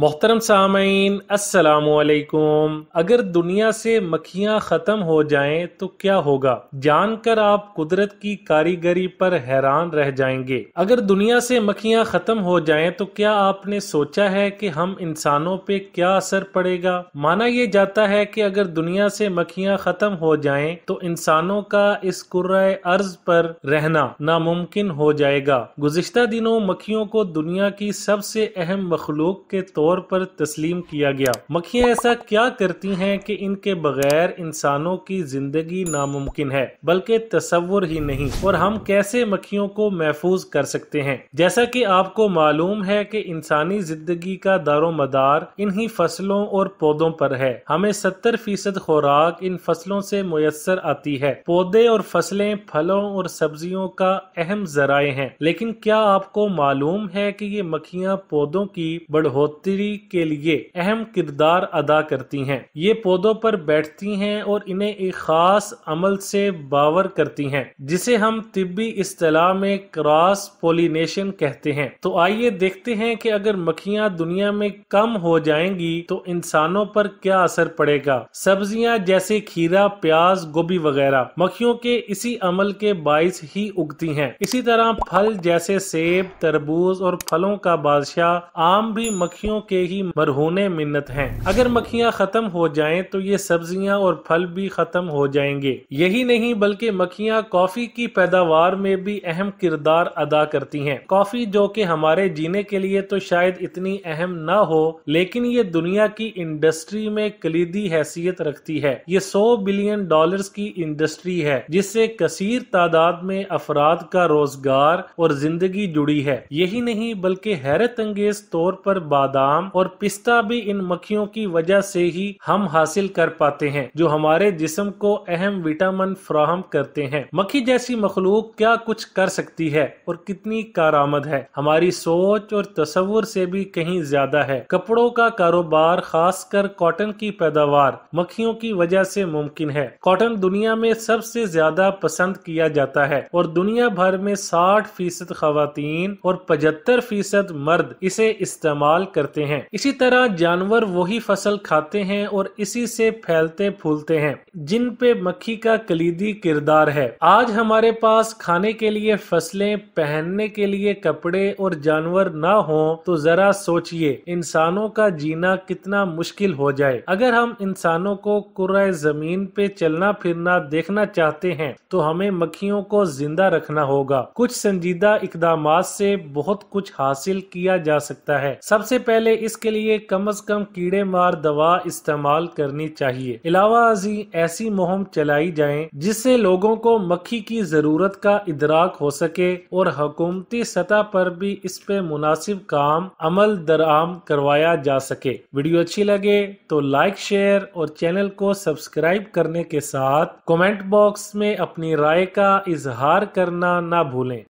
मोहतरम सामीन असलकुम अगर दुनिया से मक्खियाँ ख़त्म हो जाएं तो क्या होगा जानकर आप कुदरत की कारीगरी पर हैरान रह जाएंगे अगर दुनिया से मक्खियाँ ख़त्म हो जाएं तो क्या आपने सोचा है कि हम इंसानों पे क्या असर पड़ेगा माना यह जाता है कि अगर दुनिया से मक्खियाँ ख़त्म हो जाएं तो इंसानों का इस कुर्र अर्ज पर रहना नामुमकिन हो जाएगा गुजश्ता दिनों मक्खियों को दुनिया की सबसे अहम मखलूक के तौर तौर पर तस्लीम किया गया मक्खियाँ ऐसा क्या करती हैं कि इनके बगैर इंसानों की जिंदगी नामुमकिन है बल्कि तस्वुर ही नहीं और हम कैसे मक्खियों को महफूज कर सकते हैं जैसा कि आपको मालूम है कि इंसानी जिंदगी का दारो मदार इन्हीं फसलों और पौधों पर है हमें सत्तर फीसद खुराक इन फसलों से मैसर आती है पौधे और फसलें फलों और सब्जियों का अहम जराए हैं लेकिन क्या आपको मालूम है कि ये मक्खियाँ पौधों की बढ़ोतरी ग्रीनरी के लिए अहम किरदार अदा करती हैं ये पौधों पर बैठती हैं और इन्हें एक खास अमल से बावर करती हैं जिसे हम तिब्बी अतलाह में क्रॉस पोलिनेशन कहते हैं तो आइए देखते हैं कि अगर मक्खियाँ दुनिया में कम हो जाएंगी तो इंसानों पर क्या असर पड़ेगा सब्जियाँ जैसे खीरा प्याज गोभी वगैरह मक्खियों के इसी अमल के बाइस ही उगती हैं इसी तरह फल जैसे सेब तरबूज और फलों का बादशाह आम भी मक्खियों के ही मरहूने मिन्नत हैं अगर मक्खियाँ खत्म हो जाएं तो ये सब्जियाँ और फल भी खत्म हो जाएंगे यही नहीं बल्कि मक्खियाँ कॉफी की पैदावार में भी अहम किरदार अदा करती हैं कॉफी जो कि हमारे जीने के लिए तो शायद इतनी अहम न हो लेकिन ये दुनिया की इंडस्ट्री में कलीदी हैसियत रखती है ये सौ बिलियन डॉलर की इंडस्ट्री है जिससे कसीर तादाद में अफराद का रोजगार और जिंदगी जुड़ी है यही नहीं बल्कि हैरत अंगेज तौर पर बादाम आराम और पिस्ता भी इन मक्खियों की वजह से ही हम हासिल कर पाते हैं जो हमारे जिस्म को अहम विटामिन फ्राहम करते हैं मक्खी जैसी मखलूक क्या कुछ कर सकती है और कितनी कारामद है हमारी सोच और तस्वुर से भी कहीं ज्यादा है कपड़ों का कारोबार खास कर कॉटन की पैदावार मक्खियों की वजह से मुमकिन है कॉटन दुनिया में सबसे ज्यादा पसंद किया जाता है और दुनिया भर में 60 फीसद खातन और 75 फीसद मर्द इसे इस्तेमाल करते हैं इसी तरह जानवर वही फसल खाते हैं और इसी से फैलते फूलते हैं जिन पे मक्खी का कलीदी किरदार है आज हमारे पास खाने के लिए फसलें पहनने के लिए कपड़े और जानवर ना हो तो जरा सोचिए इंसानों का जीना कितना मुश्किल हो जाए अगर हम इंसानों को कुरय जमीन पे चलना फिरना देखना चाहते हैं तो हमें मक्खियों को जिंदा रखना होगा कुछ संजीदा इकदाम से बहुत कुछ हासिल किया जा सकता है सबसे पहले पहले इसके लिए कम अज कम कीड़े मार दवा इस्तेमाल करनी चाहिए अलावा अजी ऐसी मुहिम चलाई जाए जिससे लोगों को मक्खी की जरूरत का इदराक हो सके और हकूमती सतह पर भी इस पे मुनासिब काम अमल दराम करवाया जा सके वीडियो अच्छी लगे तो लाइक शेयर और चैनल को सब्सक्राइब करने के साथ कमेंट बॉक्स में अपनी राय का इजहार करना ना भूलें